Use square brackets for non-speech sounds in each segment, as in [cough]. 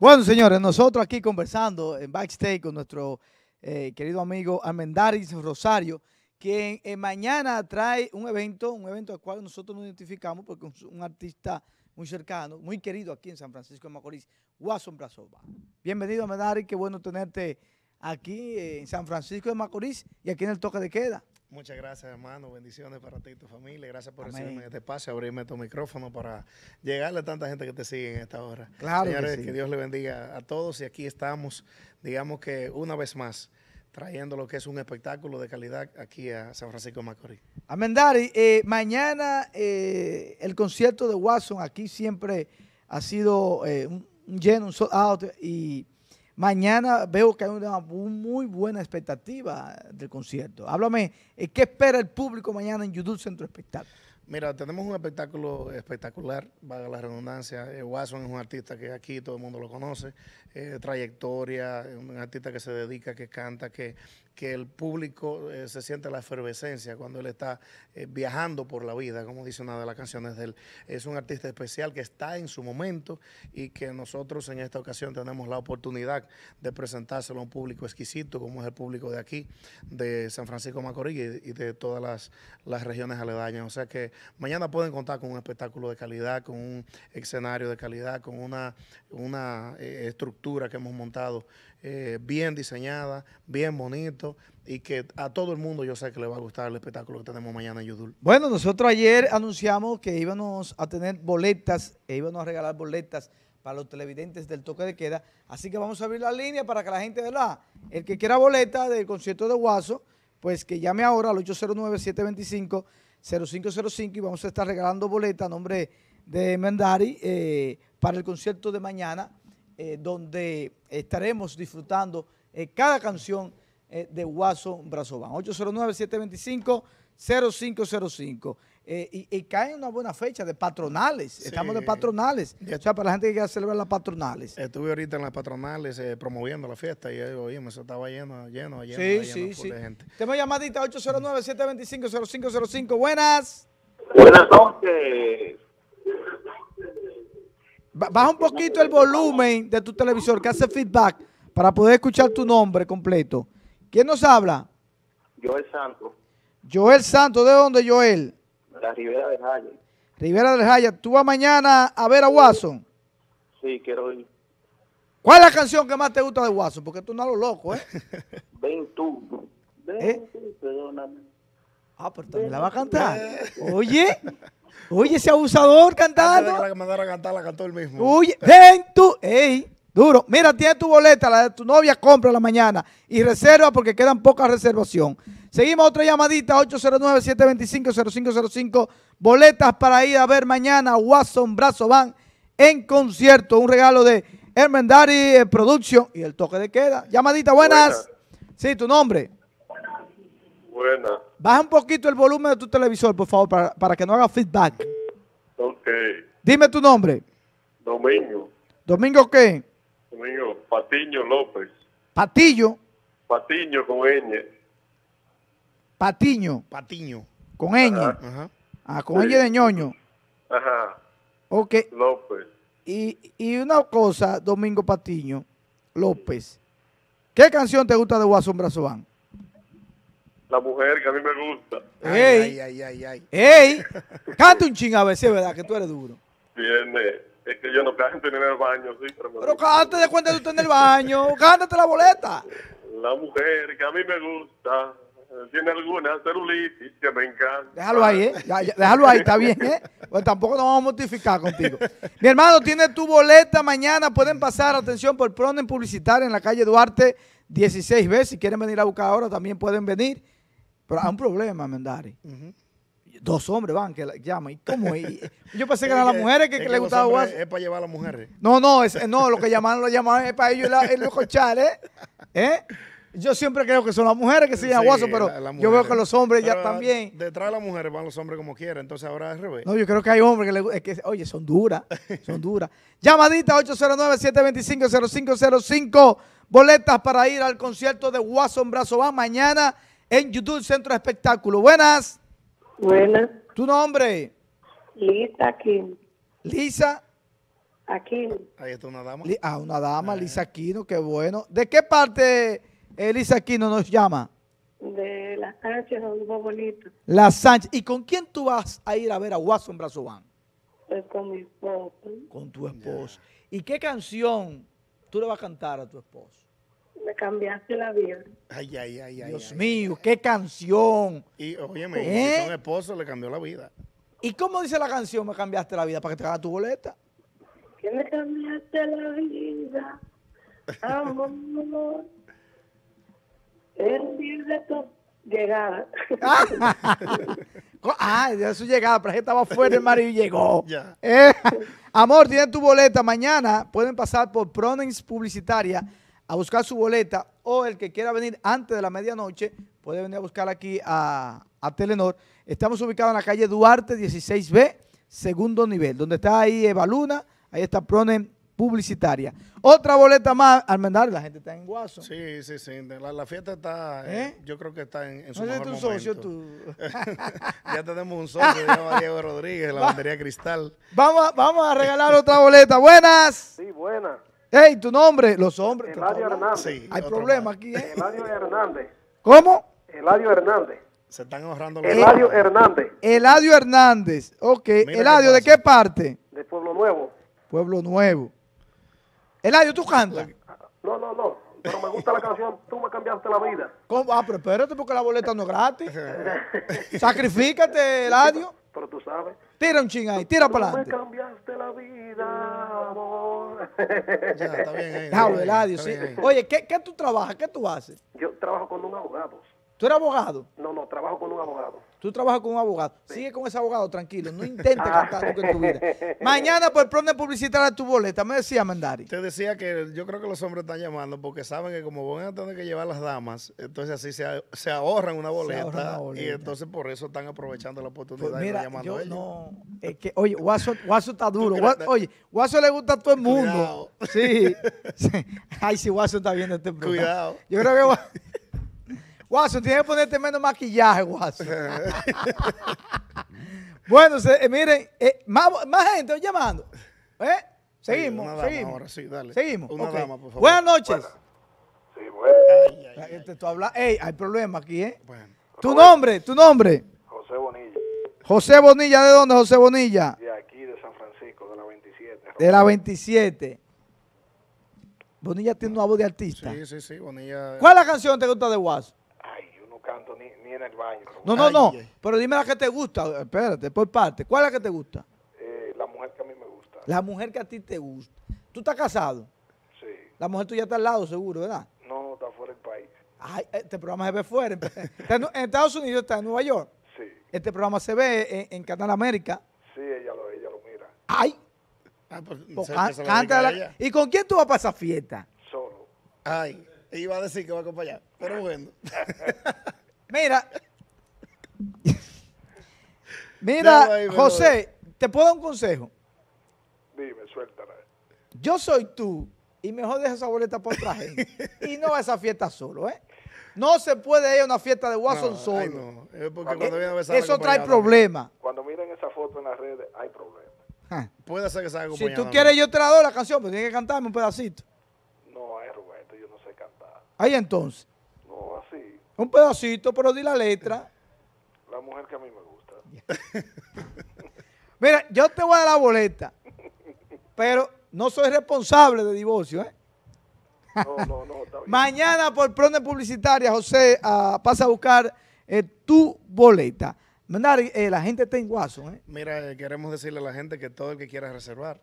Bueno, señores, nosotros aquí conversando en backstage con nuestro eh, querido amigo Armendaris Rosario, quien eh, mañana trae un evento, un evento al cual nosotros nos identificamos porque es un artista muy cercano, muy querido aquí en San Francisco de Macorís, Watson Brazova. Bienvenido, Amendaris, qué bueno tenerte aquí en San Francisco de Macorís y aquí en el toque de queda. Muchas gracias, hermano. Bendiciones para ti y tu familia. Gracias por recibirme en este espacio, abrirme tu micrófono para llegarle a tanta gente que te sigue en esta hora. Claro. Señores, que, Dios le bendiga a todos. Y aquí estamos, digamos que una vez más, trayendo lo que es un espectáculo de calidad aquí a San Francisco de Macorís. Amén, eh, mañana eh, el concierto de Watson aquí siempre ha sido eh, un, lleno, un sold out. Y Mañana veo que hay una muy buena expectativa del concierto. Háblame, eh, ¿qué espera el público mañana en YouTube Centro Espectáculo? Mira, tenemos un espectáculo espectacular, valga la redundancia. Eh, Watson es un artista que aquí todo el mundo lo conoce. Eh, trayectoria, un artista que se dedica, que canta, que, que el público eh, se siente la efervescencia cuando él está eh, viajando por la vida, como dice una de las canciones de él. Es un artista especial que está en su momento y que nosotros en esta ocasión tenemos la oportunidad de presentárselo a un público exquisito, como es el público de aquí, de San Francisco Macorís y, de todas las, regiones aledañas. O sea que mañana pueden contar con un espectáculo de calidad, con un escenario de calidad, con una, una estructura que hemos montado eh, bien diseñada, bien bonito y que a todo el mundo yo sé que le va a gustar el espectáculo que tenemos mañana en Yudul. Bueno, nosotros ayer anunciamos que íbamos a tener boletas e íbamos a regalar boletas para los televidentes del toque de queda. Así que vamos a abrir la línea para que la gente, ¿verdad? El que quiera boleta del concierto de Guaso, pues que llame ahora al 809-725-0505 y vamos a estar regalando boleta a nombre de Mendari eh, para el concierto de mañana eh, donde estaremos disfrutando eh, cada canción eh, de Guaso Brazoban. 809-725-0505. Y, y, cae una buena fecha de patronales. Estamos de patronales. O para la gente que quiera celebrar las patronales. Estuve ahorita en las patronales promoviendo la fiesta y estaba lleno, lleno, lleno, sí, lleno sí, sí. de gente. Tenemos llamadita 809-725-0505. Buenas. Buenas noches. Baja un poquito el volumen de tu televisor que hace feedback para poder escuchar tu nombre completo. ¿Quién nos habla? Joel Santos. Joel Santo, ¿de dónde Joel? La Rivera del Jaya. Rivera del Jaya, ¿tú vas mañana a ver a Watson? Sí, quiero ir. ¿Cuál es la canción que más te gusta de Watson? Porque tú no lo loco, ¿eh? Ven ¿Eh? perdóname. Ah, pero también la va a cantar. [laughs] Oye, oye, ese abusador cantando. que a cantar, la cantó él mismo. Oye, ven tú, ey, duro. Mira, tiene tu boleta, la de tu novia, compra la mañana. Y reserva porque quedan pocas reservación. Seguimos otra llamadita, 809-725-0505. Boletas para ir a ver mañana Watson Brazo Van en concierto. Un regalo de Hermendari eh, Production y el toque de queda. Llamadita, buenas. Sí, tu nombre. Baja un poquito el volumen de tu televisor, por favor, para, que no haga feedback. Dime tu nombre. Domingo. ¿Domingo qué? Domingo Patiño López. ¿Patillo? Patiño con ñ. Patiño. Patiño. Con ñ. Ajá. Ah, con sí. de ñoño. Ajá. Ok. López. Y, una cosa, Domingo Patiño López. ¿Qué canción te gusta de wasson la mujer que a mí me gusta. ¡Ey! ¡Ay, ay, ay! ay. ¡Ey! Canta un ching a veces, ¿verdad? Que tú eres duro. Viene. Es que yo no canto en el baño, sí. Pero, me pero cántate de cuenta tú estás en el baño. Cántate la boleta. La mujer que a mí me gusta eh, tiene alguna celulitis que me encanta. Déjalo ahí, ¿eh? déjalo ahí, está bien, ¿eh? Pues tampoco nos vamos a modificar contigo. Mi hermano, tiene tu boleta mañana. Pueden pasar, atención, por Pronen publicitar en la calle Duarte 16B. Si quieren venir a buscar ahora, también pueden venir. Pero hay un problema, Mendari. Dos hombres van que llaman. ¿Y cómo? yo pensé que [laughs] eran las mujeres que, le les gustaba guaso. Es para llevar a las mujeres. No, no, no, lo que llamaron, lo llamaron es para ellos el los ¿eh? Yo siempre creo que son las mujeres que se llaman guaso, pero yo veo que los hombres ya también. Detrás de las mujeres van los hombres como quieran, entonces ahora es revés. No, yo creo que hay hombres que le es oye, son duras, son duras. [laughs] Llamadita 809-725-0505, boletas para ir al concierto de Guaso en Brazo van mañana en YouTube Centro de Espectáculo. Buenas. Buenas. ¿Tu nombre? Lisa Aquino. Lisa. Aquino. Ahí está una dama. Ah, una dama, eh. Lisa Aquino, qué bueno. ¿De qué parte eh, Lisa Aquino nos llama? De Las Sánchez, un fue bonito. Las Sánchez. ¿Y con quién tú vas a ir a ver a Watson Brazoban? Pues con mi esposo. Con tu esposo. ¿Y qué canción tú le vas a cantar a tu esposo? Me cambiaste la vida. Ay, ay, ay, ay. Dios mío, qué canción. Y óyeme, ¿Eh? esposo le cambió la vida. ¿Y cómo dice la canción Me cambiaste la vida? Para que te haga tu boleta. Que me cambiaste la vida. Amor. [laughs] El de tu llegada. [laughs] Ah, ah, de su llegada, pero estaba fuera el marido y llegó. [laughs] ¿Eh? amor, tienen tu boleta. Mañana pueden pasar por Pronings Publicitaria a buscar su boleta o el que quiera venir antes de la medianoche puede venir a buscar aquí a, Telenor. Estamos ubicados en la calle Duarte 16B, segundo nivel, donde está ahí Evaluna, ahí está Pronen publicitaria. Otra boleta más, Almendar, la gente está en guaso. Sí, sí, sí. La, fiesta está, eh, ¿Eh? yo creo que está en, su mejor socio [laughs] ya tenemos un socio, Diego Rodríguez, la bandería Cristal. Vamos, vamos a regalar otra boleta. Buenas. Sí, buenas. Ey, tu nombre, los hombres. Eladio Hernández. Sí, Hay problema aquí, ¿eh? Eladio Hernández. ¿Cómo? Eladio Hernández. Se están ahorrando los Eladio Hernández. Eladio Hernández. Ok. Eladio, ¿de qué parte? De Pueblo Nuevo. Pueblo Nuevo. Eladio, ¿tú cantas? No, no, no. Pero me gusta la canción Tú me cambiaste la vida. ¿Cómo? Ah, pero espérate porque la boleta no es gratis. [laughs] Sacrifícate, Eladio. Pero, pero tú sabes. Tira un ching ahí, tira para adelante. Tú me cambiaste la vida, amor. Oye, ¿qué, ¿qué, tú trabajas? ¿Qué tú haces? Yo trabajo con un abogado. ¿Tú eres abogado? No, no, trabajo con un abogado. Tú trabajas con un abogado. Sigue con ese abogado, tranquilo. No intentes ah. gastar cantar en tu vida. [laughs] Mañana por pronto de publicitar tu boleta. Me decía Mandari. Te decía que yo creo que los hombres están llamando porque saben que como van a tener que llevar las damas, entonces así se, ahorran una boleta. Y entonces por eso están aprovechando la oportunidad pues y y llamando yo a ellos. No, es que, oye, Guaso, Guaso está duro. oye, Guaso le gusta a todo el mundo. [laughs] Sí. Ay, si Guaso está viendo este programa. Cuidado. Yo creo que Guaso... [laughs] Guaso, tienes que ponerte menos maquillaje, Guaso. [laughs] bueno, eh, miren, eh, más, más, gente llamando. ¿Eh? Seguimos, seguimos. dale. Seguimos. por favor. Buenas noches. Sí, bueno. Ay, hay problema aquí, ¿eh? Bueno. Tu nombre, tu nombre. José Bonilla. José Bonilla, ¿de dónde, José Bonilla? De aquí, de San Francisco, de la 27. De la 27. Bonilla tiene una voz de artista. Sí, sí, sí, Bonilla. ¿Cuál es la canción que te gusta de Guaso? ni, en el baño. No, no, no. Pero dime la que te gusta. Espérate, por parte. ¿Cuál es la que te gusta? Eh, la mujer que a mí me gusta. La mujer que a ti te gusta. ¿Tú estás casado? Sí. La mujer ya está al lado, seguro, ¿verdad? No, está fuera del país. Ay, este programa se ve fuera. [laughs] en, Estados Unidos está en Nueva York. Sí. Este programa se ve en, Canal América. Sí, ella lo, ella lo mira. ¡Ay! Ah, pues, pues, canta ¿Y con quién tú vas a pasar fiesta? Solo. Ay, iba a decir que va a acompañar, pero bueno. [laughs] Mira. [laughs] Mira, José, ¿te puedo dar un consejo? Dime, suéltala. Yo soy tú y mejor deja esa boleta para otra gente. [laughs] y no a esa fiesta solo, ¿eh? No se puede ir a una fiesta de Watson solo. eso trae problemas. Cuando miren esa foto en las redes, hay problemas. Ah. Puede ser que salga Si tú quieres, yo te la doy la canción, pero tienes que cantarme un pedacito. No, es Roberto, yo no sé cantar. Ahí entonces. Un pedacito, pero di la letra. La mujer que a mí me gusta. [laughs] Mira, yo te voy a dar la boleta, pero no soy responsable de divorcio, ¿eh? No, no, no, Mañana por pronto Publicitaria, José, ah, pasa a buscar eh, tu boleta. Mandar, eh, la gente está en Guaso, ¿eh? Mira, eh, queremos decirle a la gente que todo el que quiera reservar,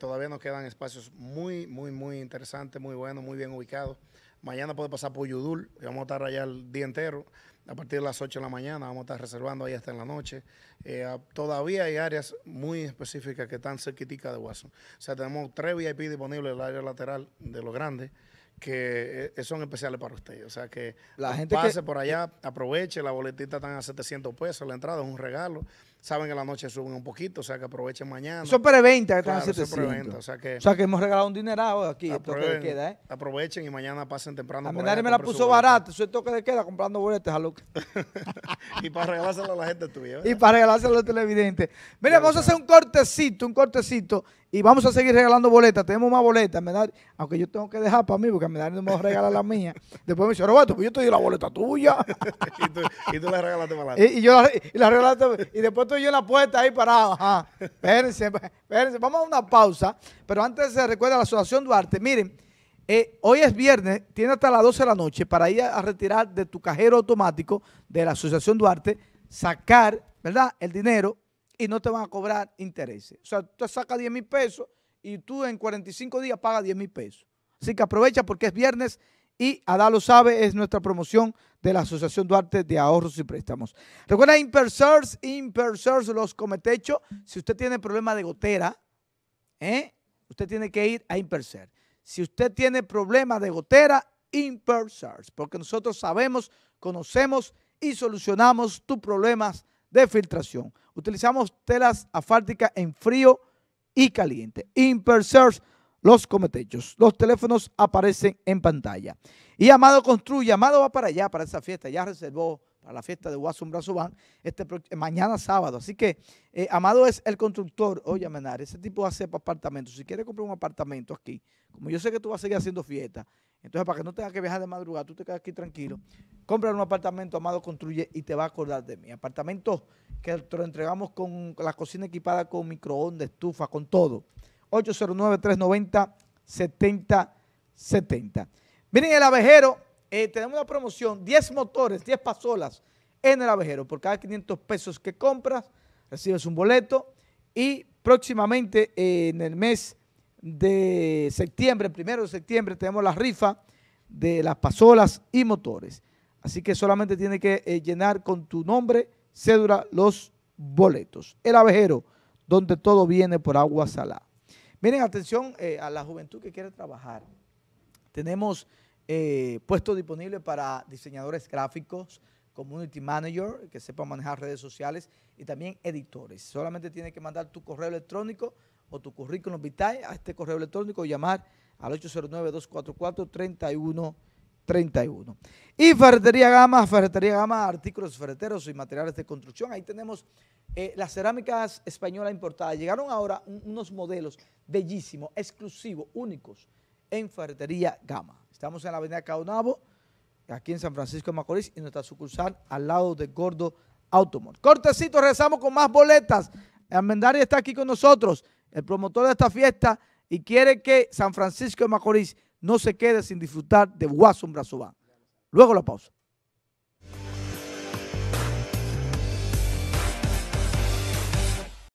todavía nos quedan espacios muy, muy, muy interesantes, muy buenos, muy bien ubicados Mañana puede pasar por Yudul, vamos a estar allá el día entero. A partir de las 8 de la mañana vamos a estar reservando ahí hasta en la noche. Eh, todavía hay áreas muy específicas que están cerquiticas de Watson. O sea, tenemos tres VIP disponibles en el área lateral de los grandes que eh, eh, son especiales para ustedes. O sea que la gente pase por allá, aproveche, la boletita están a 700 pesos, la entrada es un regalo saben que la noche suben un poquito, o sea que aprovechen mañana. Son preventa que están haciendo. 700. o, sea que, o sea que hemos regalado un dinerado aquí, el toque de queda. ¿eh? Aprovechen y mañana pasen temprano. A mí nadie me la puso barata, es toque de queda comprando boletes a [laughs] y para regalárselo a la gente tuya. Y para regalárselo a los televidentes. Mira, vamos a hacer un cortecito, un cortecito. Y vamos a seguir regalando boletas. Tenemos más boletas. aunque yo tengo que dejar para mí, porque me da no me a regalar la mía. [laughs] Después me dice, Roberto, pues yo te di la boleta tuya. [laughs] y, tú, la regalaste para Y, yo la, regalaste. Y después estoy yo en la puerta ahí parado. Ajá. Espérense, espérense. Vamos a una pausa. Pero antes se eh, recuerda la Asociación Duarte. Miren, eh, hoy es viernes. Tiene hasta las 12 de la noche para ir a retirar de tu cajero automático de la Asociación Duarte, sacar, ¿verdad?, el dinero y no te van a cobrar intereses. O sea, tú te sacas 10 mil pesos y tú en 45 días pagas 10 mil pesos. Así que aprovecha porque es viernes y Adá lo sabe, es nuestra promoción de la Asociación Duarte de Ahorros y Préstamos. Recuerda Impersers, Impersers los cometechos. Si usted tiene problema de gotera, ¿eh? usted tiene que ir a Impersers. Si usted tiene problema de gotera, Impersers. porque nosotros sabemos, conocemos y solucionamos tus problemas de filtración. Utilizamos telas asfálticas en frío y caliente. Impersers los cometechos. Los teléfonos aparecen en pantalla. Y Amado construye. Amado va para allá, para esa fiesta. Ya reservó para la fiesta de Wasum Brazoban este, eh, mañana sábado. Así que eh, Amado es el constructor. Oye, Menar, ese tipo hace apartamentos. Si quiere comprar un apartamento aquí, como yo sé que tú vas a seguir haciendo fiesta entonces, para que no tengas que viajar de madrugada, tú te quedas aquí tranquilo. Compra un apartamento, Amado Construye, y te va a acordar de mí. Apartamento que te lo entregamos con la cocina equipada con microondas, estufa, con todo. 809-390-7070. Miren, el abejero, eh, tenemos una promoción, 10 motores, 10 pasolas en el abejero. Por cada 500 pesos que compras, recibes un boleto y próximamente eh, en el mes de septiembre, primero de septiembre, tenemos la rifa de las pasolas y motores. Así que solamente tiene que eh, llenar con tu nombre, cédula, los boletos. El abejero, donde todo viene por agua salada. Miren, atención eh, a la juventud que quiere trabajar. Tenemos eh, puestos disponibles para diseñadores gráficos, community manager, que sepa manejar redes sociales y también editores. Solamente tiene que mandar tu correo electrónico o tu currículum vitae a este correo electrónico o llamar al 809-244-3131. Y Ferretería Gama, Ferretería Gama, artículos ferreteros y materiales de construcción. Ahí tenemos eh, las cerámicas españolas importadas. Llegaron ahora unos modelos bellísimos, exclusivos, únicos en Ferretería Gama. Estamos en la avenida Caonabo, aquí en San Francisco de Macorís, y nuestra sucursal al lado de Gordo automot Cortecito, regresamos con más boletas. Almendaria está aquí con nosotros el promotor de esta fiesta, y quiere que San Francisco de Macorís no se quede sin disfrutar de Guasón Brazobán. Luego la pausa.